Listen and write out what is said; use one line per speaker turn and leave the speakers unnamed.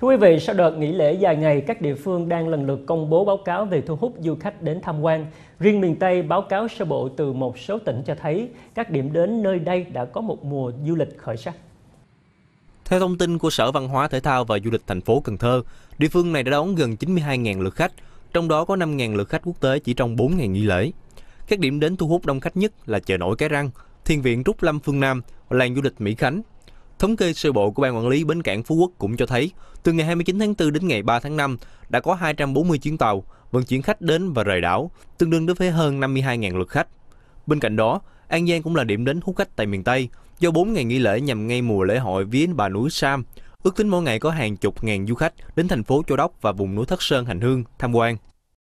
Thưa quý vị, sau đợt nghỉ lễ dài ngày, các địa phương đang lần lượt công bố báo cáo về thu hút du khách đến tham quan. Riêng miền Tây, báo cáo sơ bộ từ một số tỉnh cho thấy các điểm đến nơi đây đã có một mùa du lịch khởi sắc.
Theo thông tin của Sở Văn hóa Thể thao và Du lịch thành phố Cần Thơ, địa phương này đã đón gần 92.000 lượt khách, trong đó có 5.000 lượt khách quốc tế chỉ trong 4 ngày nghỉ lễ. Các điểm đến thu hút đông khách nhất là chợ nổi Cái Răng, Thiền viện Trúc Lâm Phương Nam, làng du lịch Mỹ Khánh, Thống kê sơ bộ của Ban Quản lý Bến cảng Phú Quốc cũng cho thấy, từ ngày 29 tháng 4 đến ngày 3 tháng 5, đã có 240 chuyến tàu vận chuyển khách đến và rời đảo, tương đương đối với hơn 52.000 lượt khách. Bên cạnh đó, An Giang cũng là điểm đến hút khách tại miền Tây, do 4 ngày nghỉ lễ nhằm ngay mùa lễ hội vía bà núi Sam. Ước tính mỗi ngày có hàng chục ngàn du khách đến thành phố Châu Đốc và vùng núi Thất Sơn hành hương tham quan.